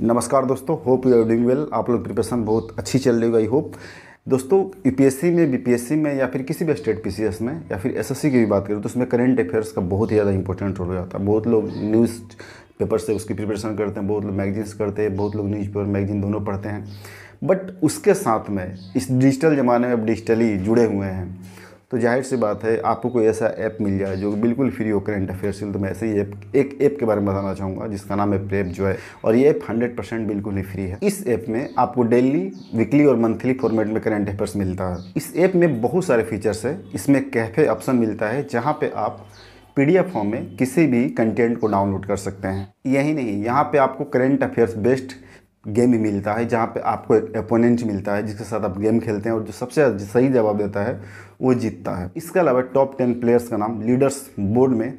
नमस्कार दोस्तों hope you are doing well आप लोग प्रिपरेशन बहुत अच्छी चल रही होगी होप दोस्तों यूपीएससी में बीपीएससी में या फिर किसी भी स्टेट पीसीएस में या फिर एसएससी की भी बात करें तो उसमें करेंट अफेयर्स का बहुत ही ज़्यादा इंपॉर्टेंट रोल हो जाता है बहुत लोग न्यूज़ पेपर से उसकी प्रिपरेशन करते हैं बहुत लोग मैगजीन्स करते हैं बहुत लोग न्यूज़ पेपर मैगजीन दोनों पढ़ते हैं बट उसके साथ में इस डिजिटल ज़माने में अब डिजिटली जुड़े हुए हैं तो जाहिर सी बात है आपको कोई ऐसा ऐप मिल जाए जो बिल्कुल फ्री हो करेंट अफेयर से तो मैं ऐसे ही ऐप एक ऐप के बारे में बताना चाहूँगा जिसका नाम है प्रेप जो है और ये ऐप हंड्रेड परसेंट बिल्कुल ही फ्री है इस ऐप में आपको डेली वीकली और मंथली फॉर्मेट में करेंट अफेयर्स मिलता है इस ऐप में बहुत सारे फीचर्स है इसमें कैफे ऑप्शन मिलता है जहाँ पर आप पी फॉर्म में किसी भी कंटेंट को डाउनलोड कर सकते हैं यही नहीं यहाँ पे आपको करेंट अफेयर्स बेस्ट गेम ही मिलता है जहाँ पे आपको एक अपोनेंट मिलता है जिसके साथ आप गेम खेलते हैं और जो सबसे सही जवाब देता है वो जीतता है इसके अलावा टॉप टेन प्लेयर्स का नाम लीडर्स बोर्ड में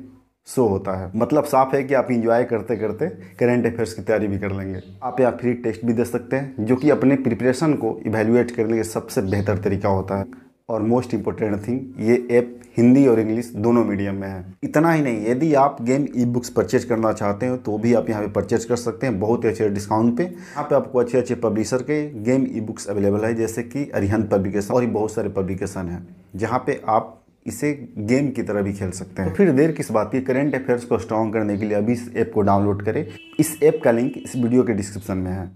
शो होता है मतलब साफ है कि आप इंजॉय करते करते करेंट अफेयर्स की तैयारी भी कर लेंगे आप यहाँ फ्री टेस्ट भी दे सकते हैं जो कि अपने प्रिपरेशन को इवेल्युएट करने का सबसे बेहतर तरीका होता है और मोस्ट इम्पोर्टेंट थिंग ये ऐप हिंदी और इंग्लिश दोनों मीडियम में है इतना ही नहीं यदि आप गेम ई बुक्स परचेज करना चाहते हो तो भी आप यहाँ पे परचेज कर सकते हैं बहुत ही अच्छे डिस्काउंट पे यहाँ पे आपको अच्छे अच्छे पब्लिशर के गेम ई बुक्स अवेलेबल है जैसे कि अरिहंत पब्लिकेशन और बहुत सारे पब्लिकेशन है जहाँ पे आप इसे गेम की तरह भी खेल सकते हैं तो फिर देर किस बात की करेंट अफेयर्स को स्ट्रॉन्ग करने के लिए अभी इस ऐप को डाउनलोड करें इस ऐप का लिंक इस वीडियो के डिस्क्रिप्शन में है